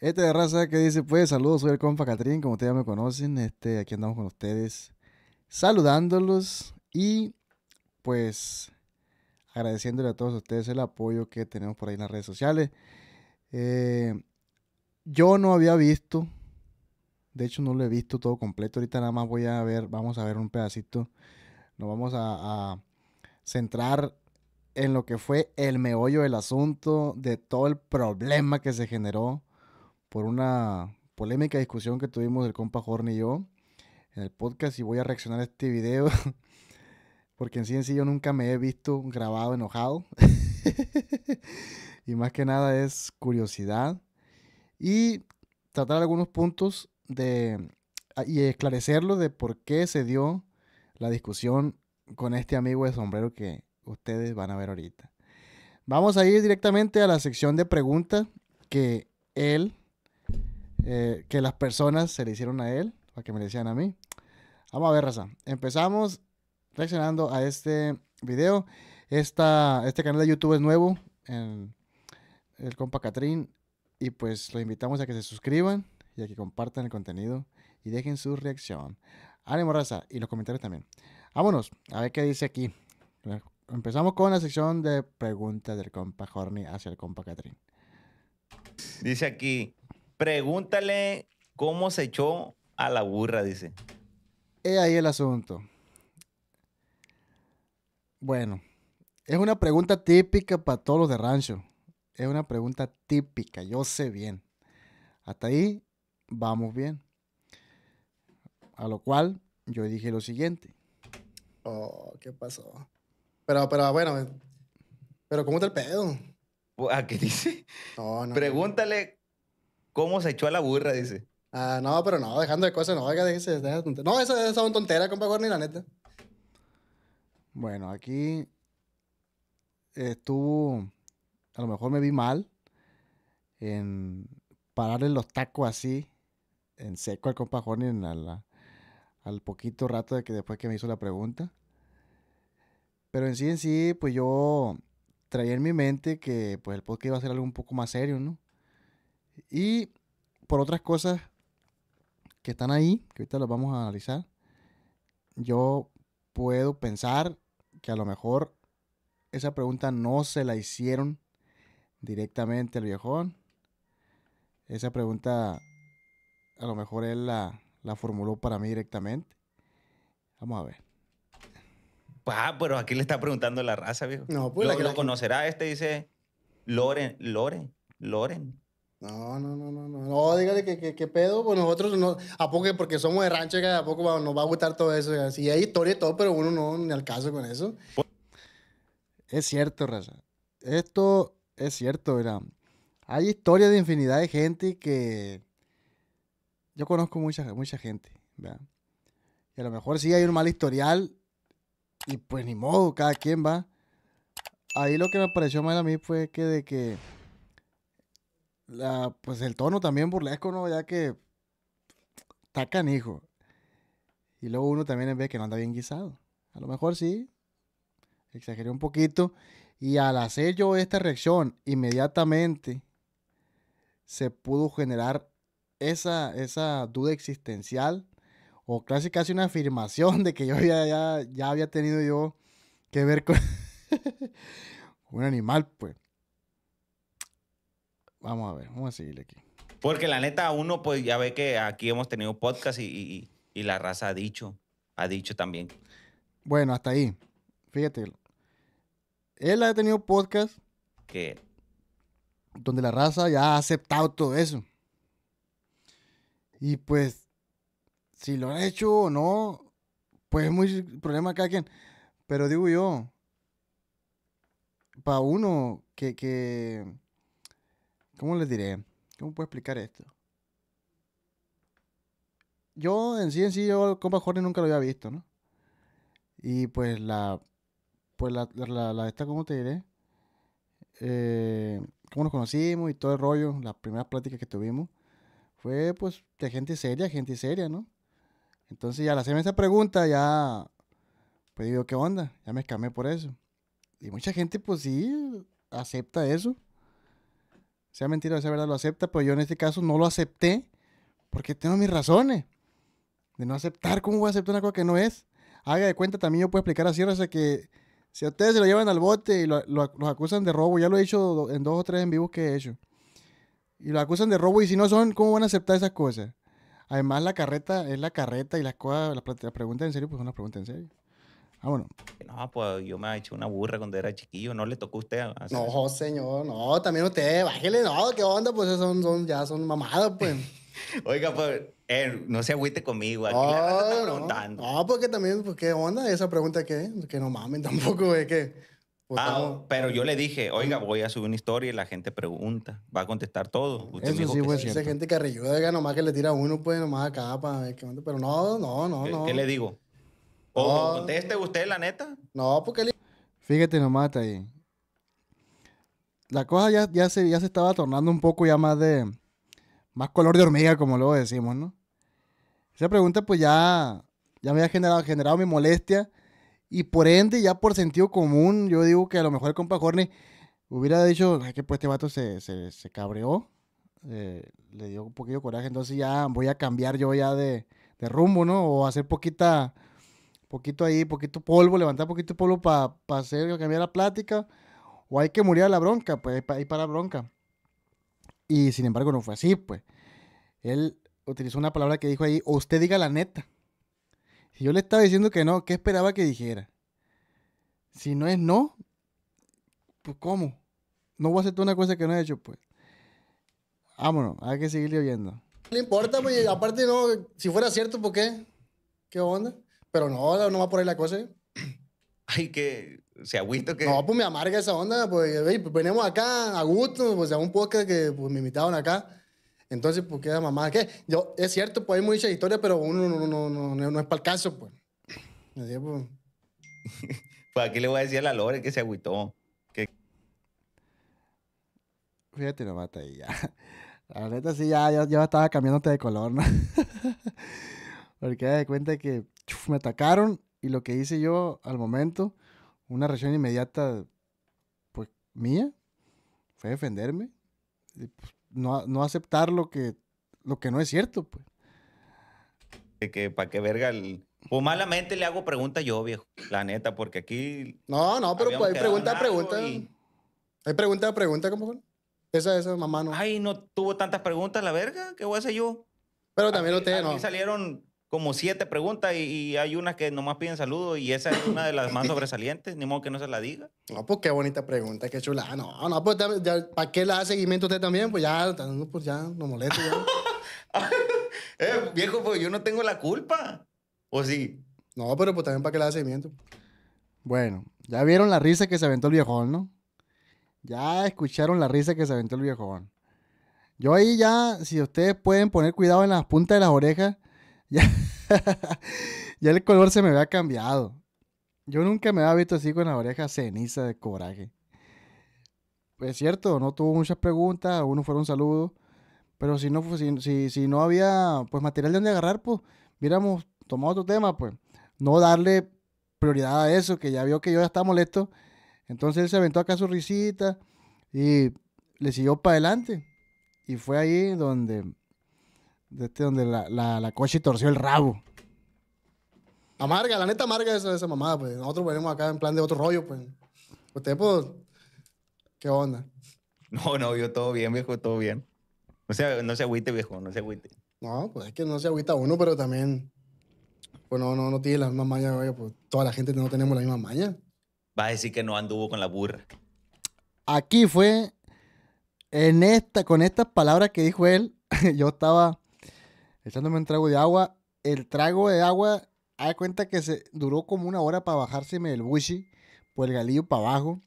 Este de raza que dice, pues, saludos, soy el compa Catrín, como ustedes ya me conocen, este, aquí andamos con ustedes saludándolos y pues agradeciéndole a todos ustedes el apoyo que tenemos por ahí en las redes sociales. Eh, yo no había visto, de hecho no lo he visto todo completo, ahorita nada más voy a ver, vamos a ver un pedacito, nos vamos a centrar en lo que fue el meollo del asunto, de todo el problema que se generó por una polémica discusión que tuvimos el compa Jorn y yo en el podcast y voy a reaccionar a este video porque en sí en sí yo nunca me he visto grabado enojado y más que nada es curiosidad y tratar algunos puntos de ah, y esclarecerlo de por qué se dio la discusión con este amigo de sombrero que ustedes van a ver ahorita. Vamos a ir directamente a la sección de preguntas que él eh, que las personas se le hicieron a él, a que me le decían a mí. Vamos a ver, raza. Empezamos reaccionando a este video. Esta, este canal de YouTube es nuevo, el, el compa Catrín, y pues lo invitamos a que se suscriban y a que compartan el contenido y dejen su reacción. Ánimo, raza, y los comentarios también. Vámonos, a ver qué dice aquí. Empezamos con la sección de preguntas del compa Horny hacia el compa Catrín. Dice aquí, Pregúntale cómo se echó a la burra, dice. Es ahí el asunto. Bueno, es una pregunta típica para todos los de rancho. Es una pregunta típica, yo sé bien. Hasta ahí vamos bien. A lo cual yo dije lo siguiente. Oh, ¿qué pasó? Pero, pero bueno, pero ¿cómo está el pedo? ¿A qué dice? Pregúntale ¿Cómo se echó a la burra? Dice. Ah, no, pero no, dejando de cosas, no, oiga, déjese, No, esa es una tontera, compa Jorni, la neta. Bueno, aquí estuvo, a lo mejor me vi mal en pararle los tacos así, en seco al compa Jorni, al poquito rato de que después que me hizo la pregunta. Pero en sí, en sí, pues yo traía en mi mente que pues el podcast iba a ser algo un poco más serio, ¿no? Y por otras cosas que están ahí, que ahorita las vamos a analizar, yo puedo pensar que a lo mejor esa pregunta no se la hicieron directamente al viejón. Esa pregunta a lo mejor él la, formuló para mí directamente. Vamos a ver. ah, pero aquí le está preguntando la raza, viejo. No, pues lo, que lo conocerá este, dice Loren, Loren, Loren. No, no, no, no, no. No, dígale que, pedo, pues nosotros no, a poco porque somos de rancho, a poco nos va a gustar todo eso. Y sí, hay historia y todo, pero uno no, ni al caso con eso. Es cierto, Raza. Esto es cierto, ¿verdad? Hay historias de infinidad de gente que yo conozco mucha, mucha gente, ¿verdad? Y a lo mejor sí hay un mal historial y pues ni modo, cada quien va. Ahí lo que me pareció mal a mí fue que de que la, pues el tono también burlesco, ¿no? Ya que está canijo. Y luego uno también ve que no anda bien guisado. A lo mejor sí, exageré un poquito. Y al hacer yo esta reacción, inmediatamente se pudo generar esa, esa duda existencial o casi casi una afirmación de que yo ya, ya, ya había tenido yo que ver con un animal, pues. Vamos a ver, vamos a seguirle aquí. Porque la neta, uno, pues ya ve que aquí hemos tenido podcast y, la raza ha dicho, ha dicho también. Bueno, hasta ahí. Fíjate. Él ha tenido podcast. Que. Donde la raza ya ha aceptado todo eso. Y pues, si lo han hecho o no, pues es muy problema cada quien. Pero digo yo, para uno que ¿Cómo les diré? ¿Cómo puedo explicar esto? Yo en sí en sí, yo compa Jorge nunca lo había visto, ¿no? Y pues la... Pues la, la, esta, ¿cómo te diré? Eh, cómo nos conocimos y todo el rollo, las primeras pláticas que tuvimos, fue pues de gente seria, gente seria, ¿no? Entonces ya al hacerme esa pregunta, ya, pues digo, ¿qué onda? Ya me escamé por eso. Y mucha gente pues sí acepta eso sea mentira o sea verdad, lo acepta, pero yo en este caso no lo acepté porque tengo mis razones de no aceptar. ¿Cómo voy a aceptar una cosa que no es? Haga de cuenta, también yo puedo explicar así, o sea que si a ustedes se lo llevan al bote y los acusan de robo, ya lo he hecho en dos o tres en vivos que he hecho, y los acusan de robo y si no son, ¿cómo van a aceptar esas cosas? Además, la carreta es la carreta y las cosas, las, en serio, pues son las preguntas en serio. Ah, bueno. No, pues yo me he hecho una burra cuando era chiquillo, no le tocó a usted. Hacer? No, señor, no, también usted, bájele, no, ¿qué onda? Pues son, son ya son mamadas, pues. Oiga, pues, eh, no se agüite conmigo, aquí la ah, está preguntando. No, porque también, pues, ¿qué onda? Esa pregunta que, que no mamen tampoco, es que... Pues, ah, pero yo le dije, oiga, voy a subir una historia y la gente pregunta, va a contestar todo. Usted Eso sí, pues, esa gente que Oiga, nomás que le tira uno, pues, nomás acá para ver qué onda. Pero no, no, no, no. ¿Qué le digo? O oh. conteste usted, la neta. No, porque... Le... Fíjate mata ahí. La cosa ya, ya, se, ya se estaba tornando un poco ya más de... Más color de hormiga, como luego decimos, ¿no? Esa pregunta pues ya, ya me había generado, generado mi molestia. Y por ende, ya por sentido común, yo digo que a lo mejor el compa Jorni hubiera dicho, es que pues este vato se, se, se cabreó, eh, le dio un poquito de coraje, entonces ya voy a cambiar yo ya de, de rumbo, ¿no? O hacer poquita poquito ahí, poquito polvo, levantar poquito polvo para hacer cambiar la plática, o hay que morir a la bronca, pues ahí para bronca. Y sin embargo no fue así, pues. Él utilizó una palabra que dijo ahí, o usted diga la neta. Si yo le estaba diciendo que no, ¿qué esperaba que dijera? Si no es no, pues ¿cómo? No voy a toda una cosa que no he hecho, pues. Vámonos, hay que seguirle oyendo. No le importa, pues, aparte no, si fuera cierto, ¿por qué? ¿Qué onda? Pero no, no va a poner la cosa. Ay, que se agüito que. No, pues me amarga esa onda, pues, pues, venimos acá a gusto, pues a un podcast que pues, me invitaron acá. Entonces, pues queda mamá. ¿Qué? Yo, es cierto, pues hay muchas historias, pero uno no, es para el caso, pues. Pues. pues. aquí le voy a decir a la Lore que se agüitó. Fíjate, no mata ahí ya. La neta sí, ya yo, estaba cambiándote de color, ¿no? Porque de cuenta que me atacaron y lo que hice yo al momento, una reacción inmediata, pues mía, fue defenderme, pues, no, aceptar lo que, lo que no es cierto, pues. De que para qué verga el... malamente le hago preguntas yo, viejo, la neta, porque aquí... No, no, pero pues hay pregunta, a pregunta. Hay pregunta, a pregunta, como... Esa, esa, mamá no. Ay, no tuvo tantas preguntas la verga, ¿qué voy a hacer yo? Pero también tengo. no. Salieron como siete preguntas y, hay una que nomás piden saludos y esa es una de las más sobresalientes, ni modo que no se la diga. No, pues qué bonita pregunta, qué chula. Ah, no, ah, no, pues ya, ¿para qué la hace seguimiento usted también? Pues ya, pues ya, no molesto Ya. Eh, viejo, pues yo no tengo la culpa. ¿O sí? No, pero pues también para qué la hace seguimiento. Bueno, ya vieron la risa que se aventó el viejón, ¿no? Ya escucharon la risa que se aventó el viejón. Yo ahí ya, si ustedes pueden poner cuidado en las puntas de las orejas, Ya, el color se me había cambiado. Yo nunca me había visto así con la oreja ceniza de coraje. Es cierto, no tuvo muchas preguntas, Algunos fueron saludos, pero si no, si, si, no había pues, material de donde agarrar, pues hubiéramos tomado otro tema, pues no darle prioridad a eso, que ya vio que yo ya estaba molesto. Entonces él se aventó acá su risita y le siguió para adelante. Y fue ahí donde de este donde la, la, coche torció el rabo. Amarga, la neta amarga esa, esa mamada, pues. Nosotros venimos acá en plan de otro rollo, pues. Usted, pues, ¿qué onda? No, no, yo todo bien, viejo, todo bien. No se, no agüite, viejo, no se agüite. No, pues es que no se agüita uno, pero también, pues no, no, no tiene la misma maña. oye, pues toda la gente no tenemos la misma maña. Va a decir que no anduvo con la burra. Aquí fue, en esta, con estas palabras que dijo él, yo estaba echándome un trago de agua. El trago de agua, hay cuenta que se duró como una hora para bajárseme el bushi por el galillo para abajo.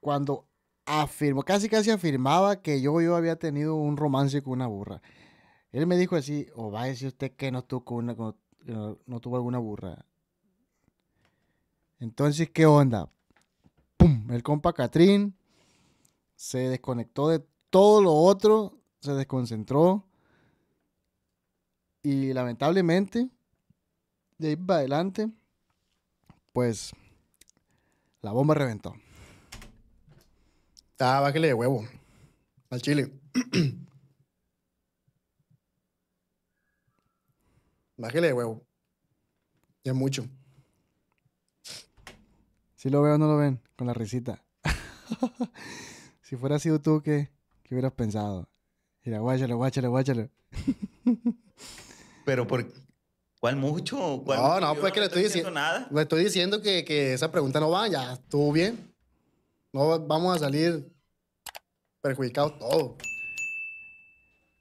Cuando afirmó, casi casi afirmaba que yo, yo había tenido un romance con una burra. Él me dijo así, o oh, va a decir usted que no tuvo, una, no, tuvo alguna burra. Entonces, ¿qué onda? El compa Catrín se desconectó de todo lo otro, se desconcentró y lamentablemente, de ahí para adelante, pues la bomba reventó. Ah, bájale de huevo. Al chile. bájale de huevo. Ya mucho. Si lo veo o no lo ven, con la risita. si fuera sido tú, ¿qué, qué hubieras pensado? Mira, guáchalo, guáchalo, guáchalo. Pero por, ¿Cuál mucho? no, no, pues que le estoy, diciendo nada. Le estoy diciendo que, esa pregunta no va, ya estuvo bien. No vamos a salir perjudicados todos.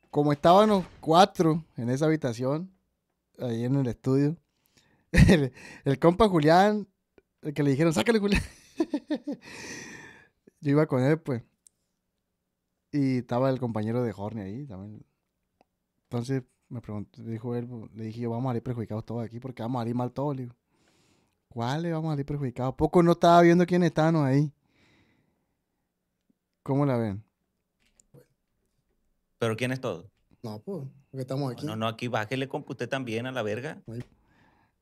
Como estábamos cuatro en esa habitación, ahí en el estudio, el, compa Julián, el que le dijeron, sácale Julián. Yo iba con él, pues. Y estaba el compañero de Horne ahí también. Entonces, me preguntó, dijo él, le dije yo, vamos a ir perjudicados todos aquí porque vamos a ir mal todos. Le vamos a ir perjudicados? Poco no estaba viendo quién está no ahí. ¿Cómo la ven? ¿Pero quién es todo? No, pues, estamos aquí. No, no, aquí bájele con usted también a la verga.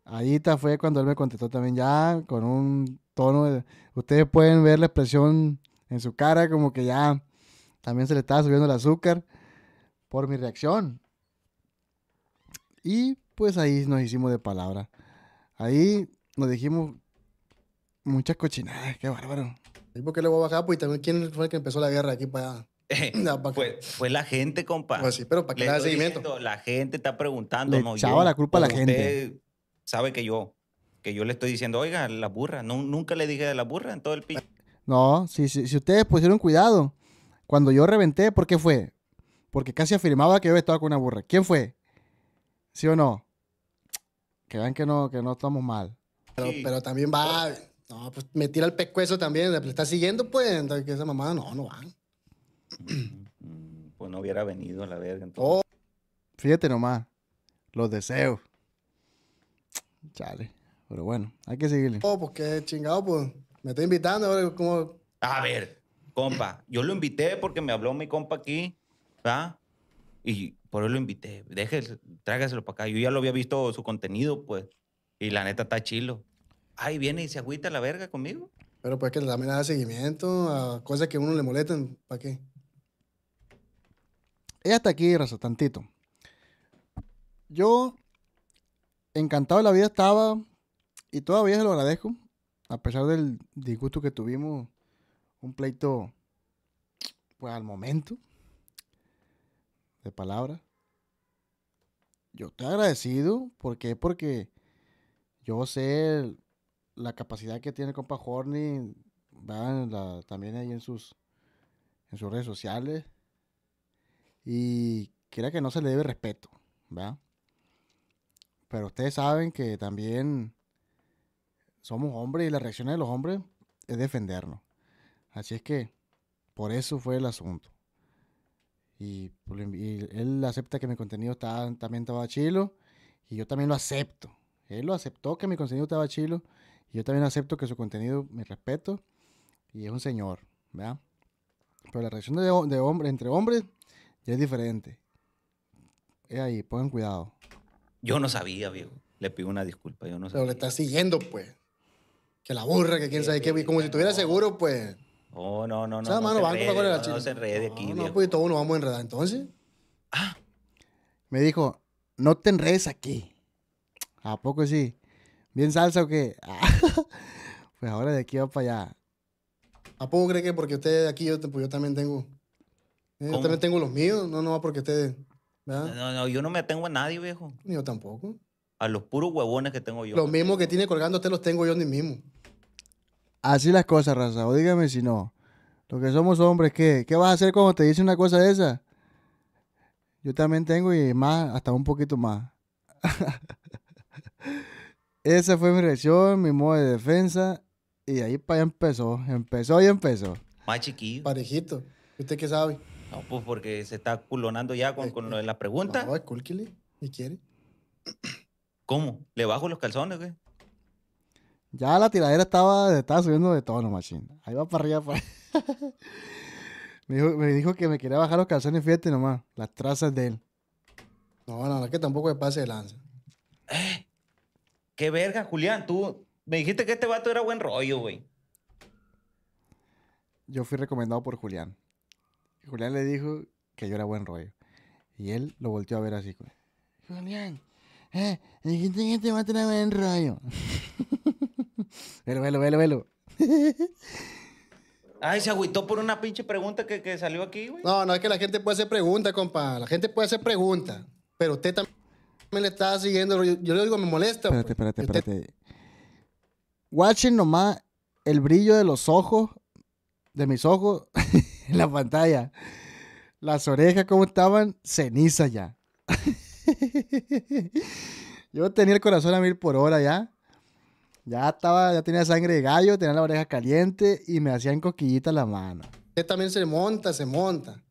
Ahí está, fue cuando él me contestó también ya con un tono de... Ustedes pueden ver la expresión en su cara como que ya también se le estaba subiendo el azúcar por mi reacción. Y pues ahí nos hicimos de palabra. Ahí nos dijimos muchas cochinadas, qué bárbaro. ¿Y por qué le voy a bajar? Pues también, ¿quién fue el que empezó la guerra aquí para.? fue, la gente, compa. Pues sí, pero para que le, le seguimiento. la gente está preguntando. No, la culpa a la gente. sabe que yo, que yo le estoy diciendo, oiga, la burra. No, nunca le dije de la burra en todo el piso. No, si, si, si ustedes pusieron cuidado, cuando yo reventé, ¿por qué fue? Porque casi afirmaba que yo estaba con una burra. ¿Quién fue? ¿Sí o no? Que vean que no, que no estamos mal. Pero, también va. No, pues me tira el pescuezo también. Le está siguiendo, pues. Entonces, que esa mamada no, no van. Mm, pues no hubiera venido a la verga. Entonces. Oh. Fíjate nomás. Los deseos. Chale. Pero bueno, hay que seguirle. Oh, pues qué chingado, pues. Me está invitando ahora. A ver, compa. Yo lo invité porque me habló mi compa aquí. ¿Verdad? Y por eso lo invité. Déjese, trágaselo para acá. Yo ya lo había visto su contenido, pues. Y la neta está chilo. Ay, viene y se agüita la verga conmigo. Pero pues que también da seguimiento a cosas que a uno le molestan. ¿Para qué? Y hasta aquí, razón tantito. Yo, encantado de la vida estaba, y todavía se lo agradezco, a pesar del disgusto que tuvimos, un pleito, pues al momento, de palabras yo estoy agradecido. ¿Por qué? Porque yo sé la capacidad que tiene el compa Horny, también ahí en sus, en sus redes sociales. Y crea que no se le debe respeto, ¿verdad? Pero ustedes saben que también somos hombres y la reacción de los hombres es defendernos. Así es que por eso fue el asunto. Y, él acepta que mi contenido también estaba chilo y yo también lo acepto. Él lo aceptó que mi contenido estaba chilo y yo también acepto que su contenido me respeto y es un señor, ¿verdad? Pero la relación de, hombre, entre hombres ya es diferente. Es ahí, pongan cuidado. Yo no sabía, viejo. Le pido una disculpa, yo no sabía. Pero le está siguiendo, pues. Que la burra, que quién sabe qué. Como si estuviera seguro, pues no, no, no. no se enrede, no, se aquí. No, no, pues todos nos vamos a enredar entonces. Ah. Me dijo, no te enredes aquí. ¿A poco sí? ¿Bien salsa o qué? pues ahora de aquí va para allá. ¿A poco cree que porque usted de aquí, yo, pues, yo también tengo? Eh, yo también tengo los míos, no, no, porque ustedes, ¿verdad? No, no, yo no me atengo a nadie, viejo. Ni yo tampoco. A los puros huevones que tengo yo. Los mismos que tiene colgando usted los tengo yo ni mismo. Así las cosas, raza. O dígame si no. Lo que somos hombres, ¿qué? ¿Qué vas a hacer cuando te dice una cosa de esa? Yo también tengo y más, hasta un poquito más. esa fue mi reacción, mi modo de defensa. Y ahí para empezó. Empezó y empezó. Más chiquillo. Parejito. ¿Usted qué sabe? No, pues porque se está culonando ya con, eh, lo eh, de la pregunta. quiere. ¿Cómo? ¿Le bajo los calzones, güey? Ya la tiradera estaba, subiendo de tono, machín. Ahí va para arriba. Pues. me, dijo, que me quería bajar los calzones, fíjate nomás, las trazas de él. No, no, es que tampoco me pase de lanza. Eh, qué verga, Julián, tú me dijiste que este vato era buen rollo, güey. Yo fui recomendado por Julián. Julián le dijo que yo era buen rollo. Y él lo volteó a ver así, güey. Julián, eh, dijiste que este vato era buen rollo. Velo, velo, velo, velo. Ay, se agüitó por una pinche pregunta que, salió aquí, güey. No, no, es que la gente puede hacer preguntas, compa. La gente puede hacer preguntas. Pero usted también le estaba siguiendo. Yo, le digo, me molesta. Espérate, pues. espérate, este espérate. Watching nomás el brillo de los ojos, de mis ojos, en la pantalla. Las orejas, cómo estaban, ceniza ya. yo tenía el corazón a mil por hora ya. Ya estaba, ya tenía sangre de gallo, tenía la oreja caliente y me hacían coquillita la mano. Usted también se monta, se monta.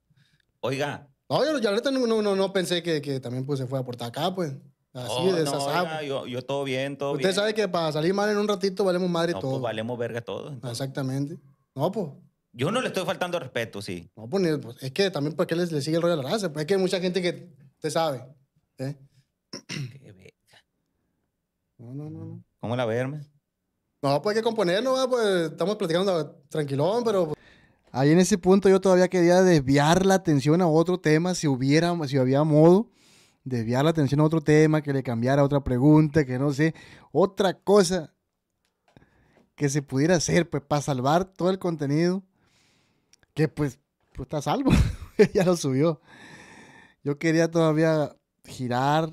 Oiga. No, yo, ahorita no, no, no pensé que, también pues, se fue a portar acá, pues. Así, oh, de yo, todo bien, todo bien. Usted sabe que para salir mal en un ratito valemos madre y pues, todo. Pues, valemos verga todo. Exactamente. No, pues. Yo no le estoy faltando respeto, sí. No, pues, pues es que también, porque pues, qué le sigue el rollo a la raza? es que hay mucha gente que te sabe. ¿eh? Qué verga. No, no, no. ¿Cómo la verme? No, pues hay que componerlo, pues estamos platicando tranquilón, pero... Pues Ahí en ese punto yo todavía quería desviar la atención a otro tema, si hubiera, si había modo, desviar la atención a otro tema, que le cambiara otra pregunta, que no sé, otra cosa que se pudiera hacer, pues, para salvar todo el contenido, que pues, pues está salvo, ya lo subió. Yo quería todavía girar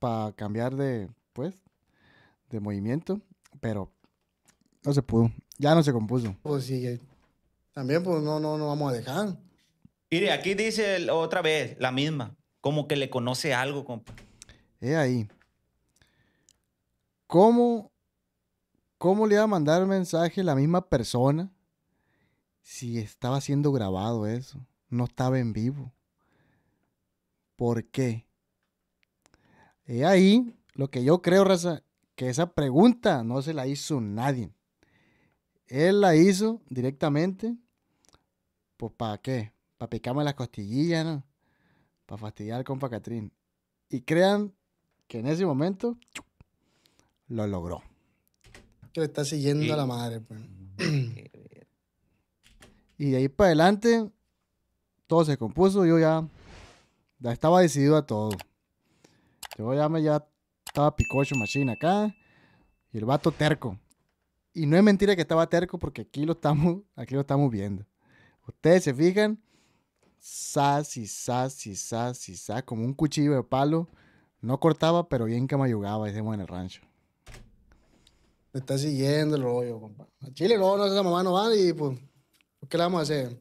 para cambiar de, pues, de movimiento, pero no se pudo, ya no se compuso. Pues sí, eh, también pues no, no, no vamos a dejar. Mire, aquí dice otra vez, la misma, como que le conoce algo, compa. He ahí. ¿Cómo, ¿Cómo le iba a mandar mensaje la misma persona si estaba siendo grabado eso? No estaba en vivo. ¿Por qué? He ahí lo que yo creo, Raza, que esa pregunta no se la hizo nadie. Él la hizo directamente, pues ¿para qué? Para picarme las costillas, Para fastidiar al compa Catrín. Y crean que en ese momento lo logró. Que le está siguiendo a la madre, pues. y de ahí para adelante, todo se compuso. Yo ya, ya estaba decidido a todo. Yo ya me ya estaba Picocho Machine acá. Y el vato terco. Y no es mentira que estaba terco porque aquí lo estamos, aquí lo estamos viendo. Ustedes se fijan, sas y sas y sas y sas, como un cuchillo de palo. No cortaba, pero bien que camayugaba, decimos en el rancho. Me está siguiendo el rollo, compa. Chile no, no, esa mamá no va y pues, ¿qué le vamos a hacer?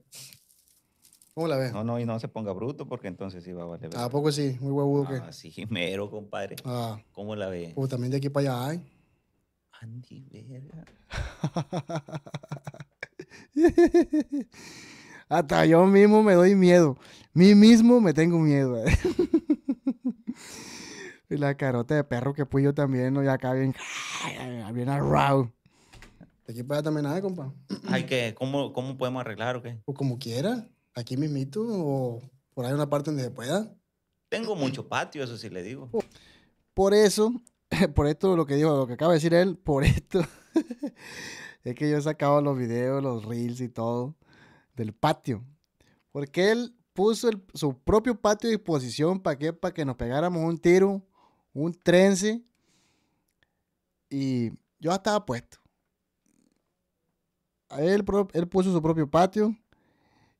¿Cómo la ves? No, no, y no se ponga bruto porque entonces sí va a valer. ¿A poco sí? Muy huevudo ah, que. Ah, sí, mero, compadre. Ah. ¿Cómo la ves? Pues también de aquí para allá hay. Andy, verga. Hasta yo mismo me doy miedo. Mí mismo me tengo miedo. Eh. y la carota de perro que puyo también, ¿no? acá bien, bien arrao. De aquí para allá también hay, compa. Ay, ¿qué? ¿Cómo, ¿Cómo podemos arreglar o qué? Pues como quiera aquí mismito o por ahí una parte donde se pueda. Tengo mucho patio, eso sí le digo. Por eso, por esto lo que dijo, lo que acaba de decir él, por esto es que yo he sacado los videos, los reels y todo del patio. Porque él puso su propio patio a disposición para que, para que nos pegáramos un tiro, un trence. Y yo estaba puesto. Él, él puso su propio patio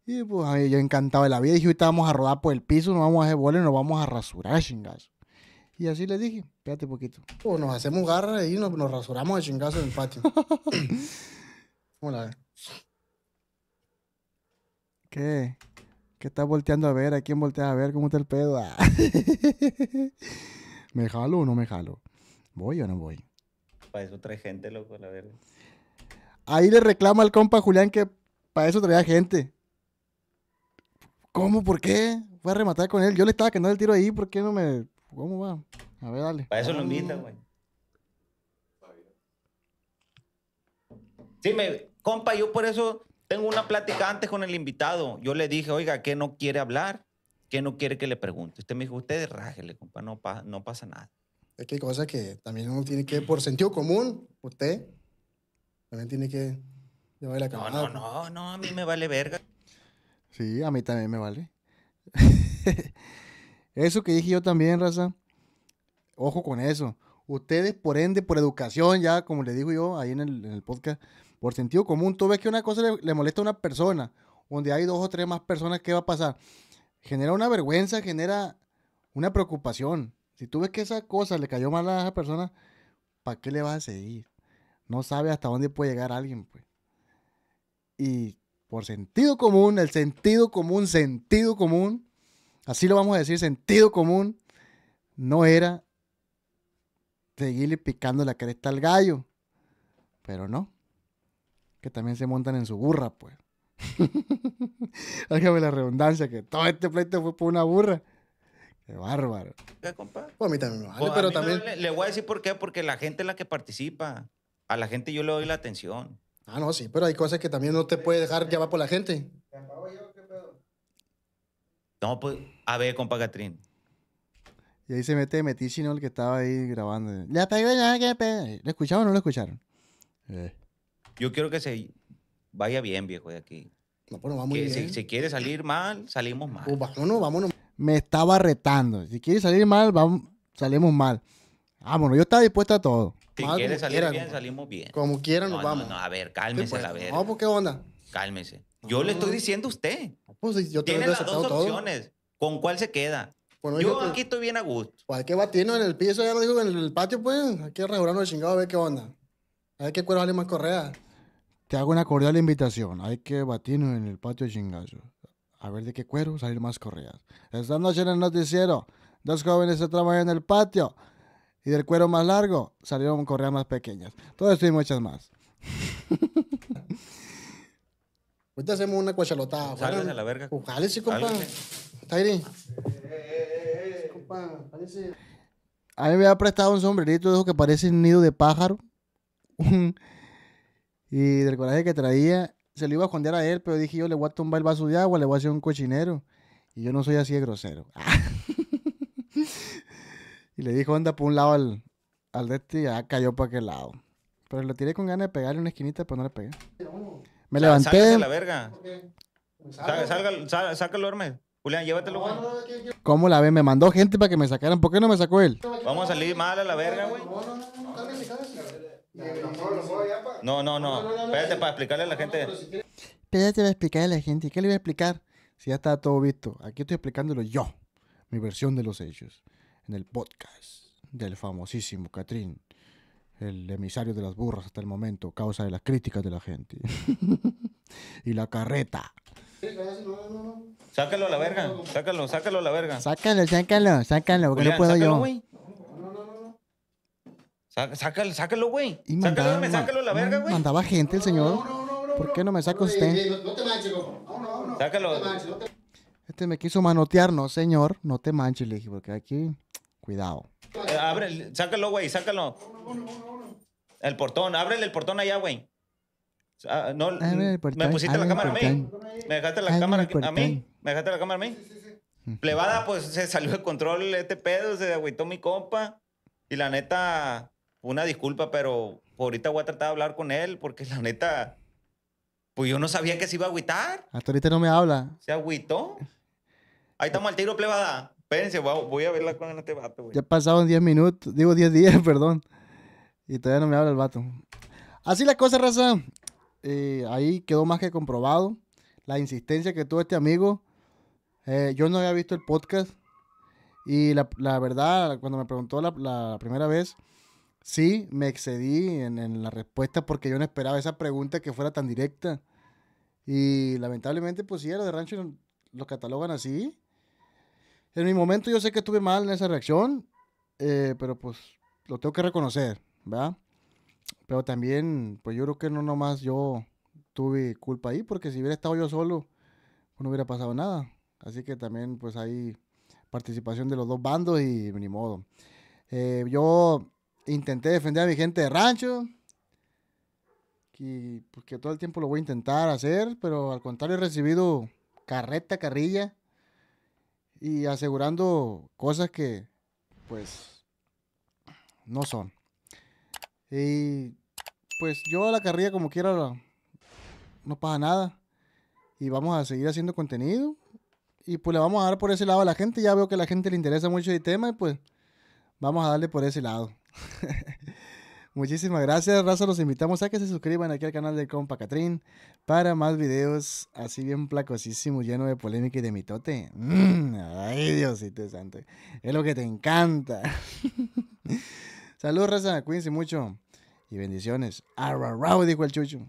y pues yo encantado de la vida, dije, ahorita vamos a rodar por el piso, nos vamos a hacer bola y nos vamos a rasurar, chingazo. Y así le dije, espérate un poquito. O nos hacemos garra y nos, nos rasuramos de chingazo en el patio. vez ¿Qué? ¿Qué estás volteando a ver? ¿A quién volteas a ver? ¿Cómo está el pedo? Ah. ¿Me jalo o no me jalo? ¿Voy o no voy? Para eso trae gente, loco, la verdad. Ahí le reclama al compa Julián que para eso traía gente. ¿Cómo? ¿Por qué? Voy a rematar con él. Yo le estaba quedando el tiro ahí, ¿por qué no me.? ¿Cómo va? A ver, dale. Para eso lo invitan, güey. Sí, me. Compa, yo por eso tengo una plática antes con el invitado. Yo le dije, oiga, ¿qué no quiere hablar? ¿Qué no quiere que le pregunte? Usted me dijo, usted rájele, compa, no, no pasa nada. Es que hay cosas que también uno tiene que, por sentido común, usted también tiene que llevar la cámara. no, no, no, a mí me vale verga. Sí, a mí también me vale. eso que dije yo también, raza. Ojo con eso. Ustedes, por ende, por educación, ya como le digo yo ahí en el, podcast, por sentido común, tú ves que una cosa le, molesta a una persona, donde hay dos o tres más personas, ¿qué va a pasar? Genera una vergüenza, genera una preocupación. Si tú ves que esa cosa le cayó mal a esa persona, ¿para qué le vas a seguir? No sabe hasta dónde puede llegar alguien, pues. Y por sentido común, el sentido común, sentido común, así lo vamos a decir, sentido común, no era seguirle picando la cresta al gallo, pero no, que también se montan en su burra, pues. Hágame la redundancia, que todo este pleito fue por una burra. Qué bárbaro. ¿Qué, compa? Pues a mí también me vale, pues, pero también... le, le voy a decir por qué, porque la gente es la que participa. A la gente yo le doy la atención. Ah, no, sí, pero hay cosas que también no te puede dejar llevar por la gente. No, pues, a ver, compa Catrín. Y ahí se mete Metisino, el que estaba ahí grabando. le pegó, ¿Lo escucharon o no lo escucharon? Eh. Yo quiero que se vaya bien, viejo, de aquí. No, pues no bien. Si, quiere salir mal, salimos mal. Pues, vámonos, vámonos. Me estaba retando. Si quiere salir mal, salimos mal. Vámonos, ah, yo estaba dispuesto a todo. Si salir salimos bien. Como quieran, nos vamos. No, a ver, cálmese, la pues. a ver. No, ¿por qué onda? Cálmese. Yo le estoy diciendo a usted. Pues yo Tiene las dos opciones. ¿Con cuál se queda? yo, aquí estoy bien a gusto. Pues hay que batirnos en el piso, ya lo digo, en el patio, pues. Hay que rejurarnos de chingado a ver qué onda. Hay que cuero salir más correa. Te hago una cordial invitación. Hay que batirnos en el patio de A ver de qué cuero salir más correas. Esta noche en el noticiero, dos jóvenes se trabajan en el patio y del cuero más largo salieron correas más pequeñas. Todas esto y muchas más. Ahorita hacemos una cuachalotada. Jálese a la verga. Uh, sí, compa. Tairi. A mí me ha prestado un sombrerito, dijo que parece un nido de pájaro. y del coraje que traía, se lo iba a esconder a él, pero dije yo le voy a tumbar el vaso de agua, le voy a hacer un cochinero. Y yo no soy así de grosero. Y le dijo, anda por un lado al, de este y ya cayó para aquel lado. Pero lo tiré con ganas de pegarle una esquinita, pero pues no le pegué. Me levanté. Sácalo la verga. sácalo, Hermes. Julián, llévatelo, güey. ¿Cómo la ve? Me mandó gente para que me sacaran. ¿Por qué no me sacó él? Vamos a salir mal a la verga, güey. No, no, no. Espérate para explicarle a la gente. Espérate para explicarle a la gente. ¿Qué le voy a explicar? Si ya está todo visto. Aquí estoy explicándolo yo. Mi versión de los hechos en el podcast del famosísimo Catrín, el emisario de las burras hasta el momento, causa de las críticas de la gente. y la carreta. Sácalo a la verga, sácalo, sácalo a la verga. Sácalo, sácalo, sácalo, porque no puedo No, yo. no, sácalo, sácalo, güey. Sácalo, sácalo a la verga, güey. Mandaba gente el señor. ¿Por qué no me saca usted? No te manches, Sácalo. Este me quiso manotear, no, señor. No te manches, le dije, porque aquí Cuidado. Eh, sácalo, güey, sácalo. El portón, ábrele el portón allá, güey. Ah, me pusiste la cámara a mí. Me dejaste la cámara a mí. Me dejaste la cámara a mí. Plebada, pues se salió de control este pedo, se agüitó mi compa. Y la neta, una disculpa, pero ahorita voy a tratar de hablar con él porque la neta, pues yo no sabía que se iba a agüitar. Hasta ahorita no me habla. Se agüitó. Ahí estamos al tiro, plebada. Espérense, voy a verla con este vato, Ya pasaron 10 minutos, digo 10 días, perdón. Y todavía no me habla el vato. Así la cosa, raza. Eh, ahí quedó más que comprobado la insistencia que tuvo este amigo. Eh, yo no había visto el podcast. Y la, verdad, cuando me preguntó la, primera vez, sí, me excedí en, en, la respuesta porque yo no esperaba esa pregunta que fuera tan directa. Y lamentablemente, pues sí, los de rancho los catalogan así. En mi momento yo sé que estuve mal en esa reacción, eh, pero pues lo tengo que reconocer, ¿verdad? Pero también, pues yo creo que no nomás yo tuve culpa ahí, porque si hubiera estado yo solo, pues, no hubiera pasado nada. Así que también pues hay participación de los dos bandos y ni modo. Eh, yo intenté defender a mi gente de rancho, que, pues, que todo el tiempo lo voy a intentar hacer, pero al contrario he recibido carreta, carrilla y asegurando cosas que pues no son. Y pues yo la carrera como quiera no pasa nada. Y vamos a seguir haciendo contenido. Y pues le vamos a dar por ese lado a la gente. Ya veo que a la gente le interesa mucho el tema y pues vamos a darle por ese lado. Muchísimas gracias, Raza. Los invitamos a que se suscriban aquí al canal de Compa Catrín para más videos así bien placosísimos, llenos de polémica y de mitote. Mm, ay, Diosito santo. Es lo que te encanta. Salud, Raza. Cuídense mucho. Y bendiciones. Arrarau, dijo el chucho.